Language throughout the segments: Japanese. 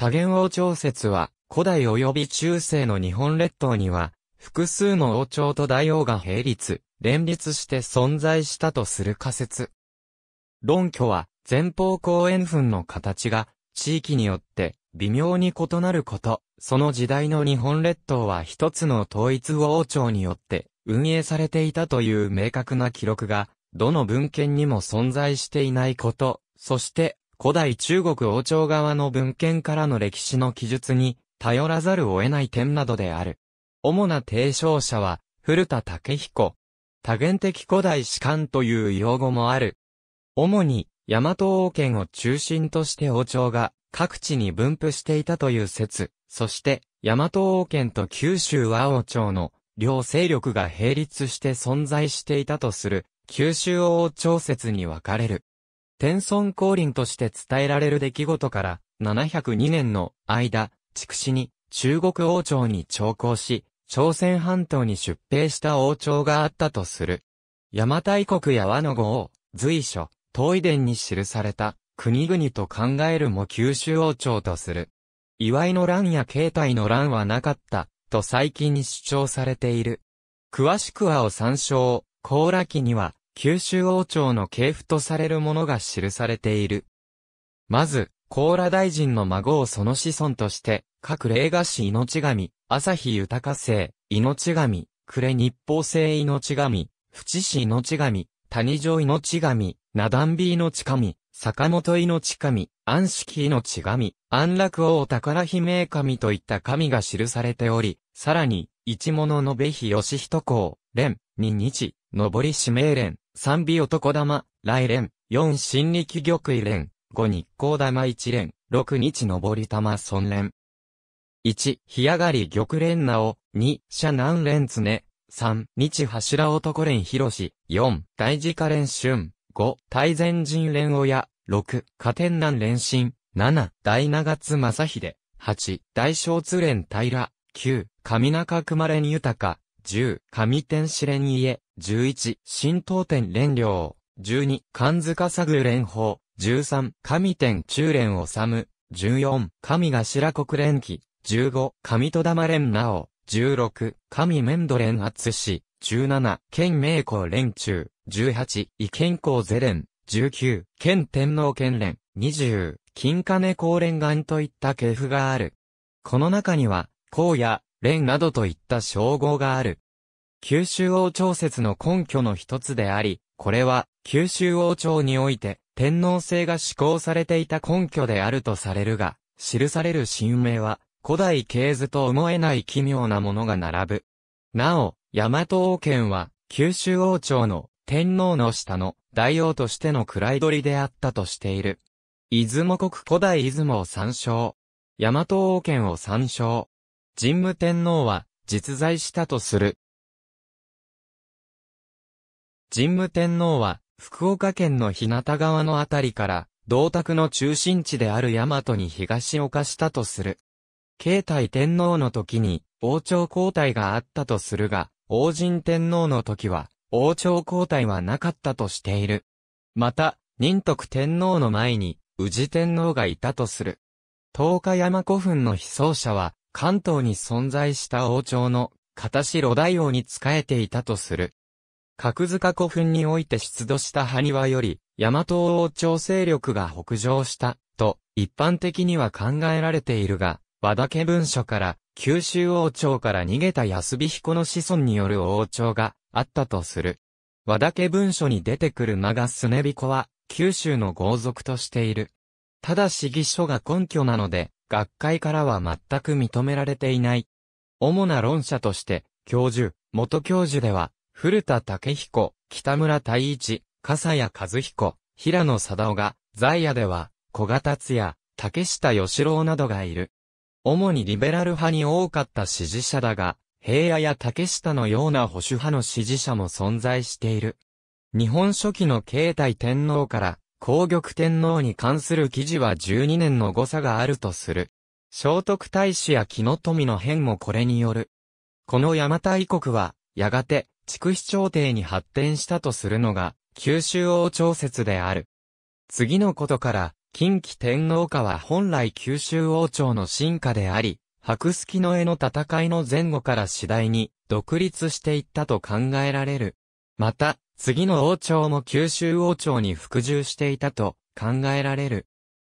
多元王朝説は、古代及び中世の日本列島には、複数の王朝と大王が並立、連立して存在したとする仮説。論拠は、前方後円墳の形が、地域によって、微妙に異なること、その時代の日本列島は一つの統一王朝によって、運営されていたという明確な記録が、どの文献にも存在していないこと、そして、古代中国王朝側の文献からの歴史の記述に頼らざるを得ない点などである。主な提唱者は、古田武彦。多元的古代史観という用語もある。主に、大和王権を中心として王朝が各地に分布していたという説、そして、大和王権と九州和王朝の両勢力が並立して存在していたとする、九州王朝説に分かれる。天孫降臨として伝えられる出来事から702年の間、筑紫に中国王朝に徴工し、朝鮮半島に出兵した王朝があったとする。邪馬台国や和の語を随所、東遺伝に記された国々と考えるも九州王朝とする。祝いの乱や形態の乱はなかった、と最近に主張されている。詳しくはを参照、甲羅記には、九州王朝の系譜とされるものが記されている。まず、甲羅大臣の孫をその子孫として、各霊菓子命神、朝日豊生、命神、暮れ日報星命神、淵氏命神、谷城命神、名段美命神、坂本命神、安式命神、安楽王宝姫神といった神が記されており、さらに、一物のべひ吉人公、連、二日、上り指名連、三尾男玉、来連、四新力玉位連、五日光玉一連、六日上り玉尊連。一、日上がり玉連なお、二、車南連常、三、日柱男連広し、四、大自家連春、五、大前人連親、六、加天南連心、七、大長津正秀、八、大正津連平、九、上中熊連豊十、上天使連家、11、神道天連領、12、神塚作連法、13、神天中連治、14、神頭国連記、15、神戸玉連直、16、神面土連厚氏、17、県名校連中、18、意見公ゼ連、19、県天皇県連、20、金金公連岩といった系譜がある。この中には、公や、連などといった称号がある。九州王朝説の根拠の一つであり、これは、九州王朝において、天皇制が施行されていた根拠であるとされるが、記される神明は、古代系図と思えない奇妙なものが並ぶ。なお、大和王権は、九州王朝の天皇の下の大王としての位取りであったとしている。出雲国古代出雲を参照。大和王権を参照。神武天皇は実在したとする。神武天皇は、福岡県の日向川のあたりから、銅鐸の中心地である大和に東を貸したとする。慶太天皇の時に、王朝交代があったとするが、王神天皇の時は、王朝交代はなかったとしている。また、仁徳天皇の前に、宇治天皇がいたとする。東日山古墳の被葬者は、関東に存在した王朝の、片白大王に仕えていたとする。角塚古墳において出土した埴輪より、大和王朝勢力が北上した、と、一般的には考えられているが、和田家文書から、九州王朝から逃げた安美彦の子孫による王朝があったとする。和田家文書に出てくる長スネビコは、九州の豪族としている。ただし義書が根拠なので、学会からは全く認められていない。主な論者として、教授、元教授では、古田武彦、北村太一、笠谷和彦、平野貞夫が、在野では、小賀達也、竹下義郎などがいる。主にリベラル派に多かった支持者だが、平野や竹下のような保守派の支持者も存在している。日本初期の慶太天皇から皇玉天皇に関する記事は12年の誤差があるとする。聖徳太子や木の富の変もこれによる。この山馬国は、やがて、筑肥朝廷に発展したとするのが、九州王朝説である。次のことから、近畿天皇家は本来九州王朝の進化であり、白月の絵の戦いの前後から次第に独立していったと考えられる。また、次の王朝も九州王朝に服従していたと考えられる。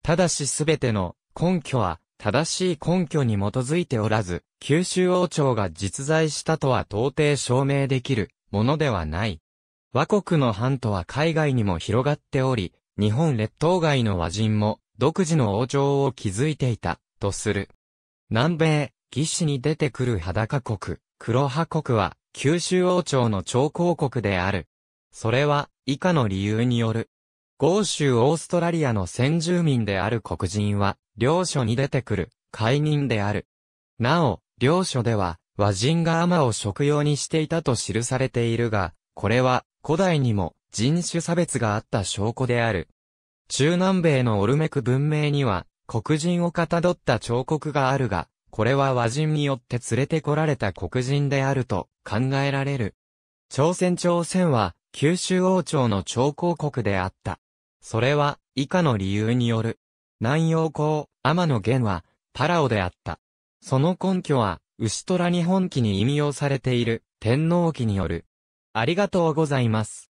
ただしすべての根拠は正しい根拠に基づいておらず、九州王朝が実在したとは到底証明できるものではない。和国の藩とは海外にも広がっており、日本列島外の和人も独自の王朝を築いていた、とする。南米、義士に出てくる裸国、黒羽国は九州王朝の超広国である。それは以下の理由による。豪州オーストラリアの先住民である黒人は、領書に出てくる、解任である。なお、領書では、和人がアを食用にしていたと記されているが、これは、古代にも、人種差別があった証拠である。中南米のオルメク文明には、黒人をかたどった彫刻があるが、これは和人によって連れてこられた黒人であると考えられる。朝鮮朝鮮は、九州王朝の朝光国であった。それは、以下の理由による。南洋公、天の源は、パラオであった。その根拠は、牛虎日本記に引用されている、天皇記による。ありがとうございます。